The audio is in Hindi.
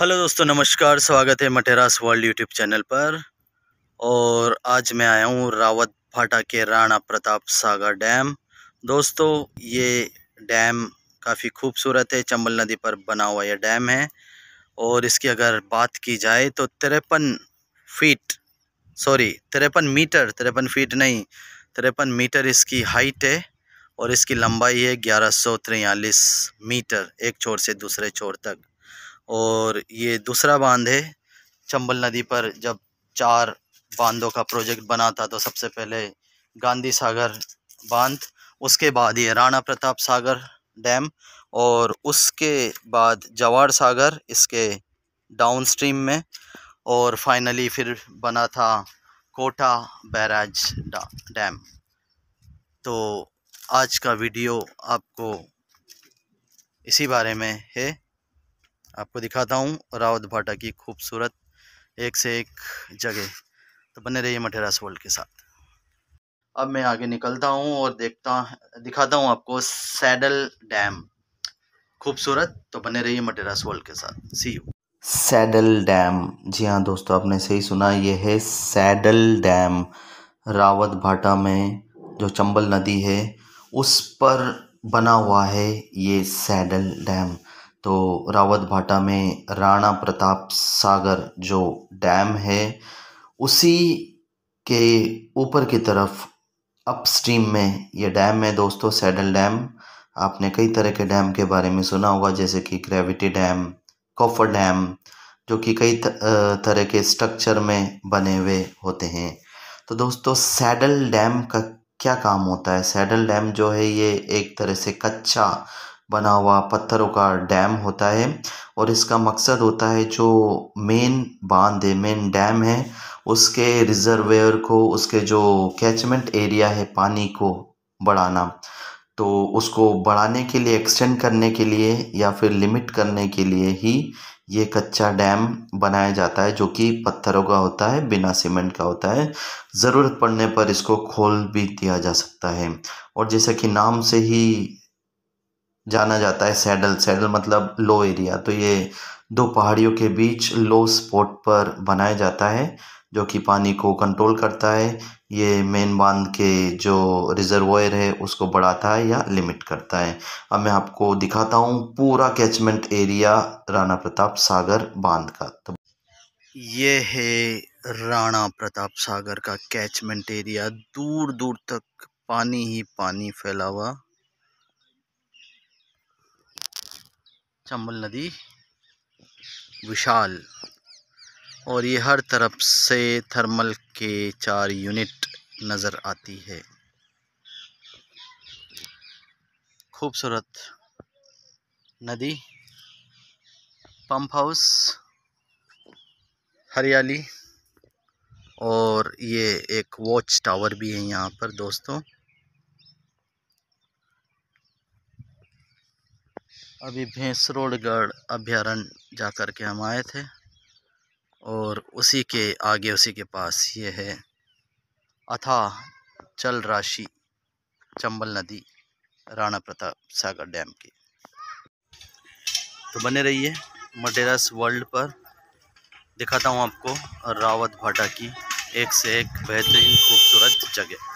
हेलो दोस्तों नमस्कार स्वागत है मटेरास वर्ल्ड यूट्यूब चैनल पर और आज मैं आया हूँ रावत भाटा के राणा प्रताप सागर डैम दोस्तों ये डैम काफ़ी खूबसूरत है चंबल नदी पर बना हुआ यह डैम है और इसकी अगर बात की जाए तो तिरपन फीट सॉरी तिरपन मीटर तिरपन फीट नहीं तिरपन मीटर इसकी हाइट है और इसकी लंबाई है ग्यारह मीटर एक छोर से दूसरे छोर तक और ये दूसरा बांध है चंबल नदी पर जब चार बांधों का प्रोजेक्ट बना था तो सबसे पहले गांधी सागर बांध उसके बाद ये राणा प्रताप सागर डैम और उसके बाद जवार सागर इसके डाउन स्ट्रीम में और फाइनली फिर बना था कोटा बैराज डैम तो आज का वीडियो आपको इसी बारे में है आपको दिखाता हूँ रावत भाटा की खूबसूरत एक से एक जगह तो बने रहिए मठेरास वर्ल्ड के साथ अब मैं आगे निकलता हूँ और देखता दिखाता हूँ आपको सैडल डैम खूबसूरत तो बने रहिए मटेरास वर्ल्ड के साथ सी यू सैडल डैम जी हाँ दोस्तों आपने सही सुना ये है सैडल डैम रावत भाटा में जो चंबल नदी है उस पर बना हुआ है ये सैडल डैम तो रावत भाटा में राणा प्रताप सागर जो डैम है उसी के ऊपर की तरफ अपस्ट्रीम में ये डैम है दोस्तों सैडल डैम आपने कई तरह के डैम के बारे में सुना होगा जैसे कि ग्रेविटी डैम कॉफर डैम जो कि कई तरह के स्ट्रक्चर में बने हुए होते हैं तो दोस्तों सैडल डैम का क्या काम होता है सैडल डैम जो है ये एक तरह से कच्चा बना हुआ पत्थरों का डैम होता है और इसका मकसद होता है जो मेन बांध है मेन डैम है उसके रिज़र्वेयर को उसके जो कैचमेंट एरिया है पानी को बढ़ाना तो उसको बढ़ाने के लिए एक्सटेंड करने के लिए या फिर लिमिट करने के लिए ही ये कच्चा डैम बनाया जाता है जो कि पत्थरों का होता है बिना सीमेंट का होता है ज़रूरत पड़ने पर इसको खोल भी दिया जा सकता है और जैसा कि नाम से ही जाना जाता है सैडल सैडल मतलब लो एरिया तो ये दो पहाड़ियों के बीच लो स्पॉट पर बनाया जाता है जो कि पानी को कंट्रोल करता है ये मेन बांध के जो रिजर्वोयर है उसको बढ़ाता है या लिमिट करता है अब मैं आपको दिखाता हूँ पूरा कैचमेंट एरिया राणा प्रताप सागर बांध का तो ये है राणा प्रताप सागर का कैचमेंट एरिया दूर दूर तक पानी ही पानी फैला हुआ चंबल नदी विशाल और ये हर तरफ से थर्मल के चार यूनिट नज़र आती है खूबसूरत नदी पंप हाउस हरियाली और ये एक वॉच टावर भी है यहाँ पर दोस्तों अभी रोडगढ़ अभ्यारण्य जा कर के हम आए थे और उसी के आगे उसी के पास ये है अथा चल राशि चंबल नदी राणा प्रताप सागर डैम की तो बने रहिए मडेरस वर्ल्ड पर दिखाता हूँ आपको रावत भाटा की एक से एक बेहतरीन खूबसूरत जगह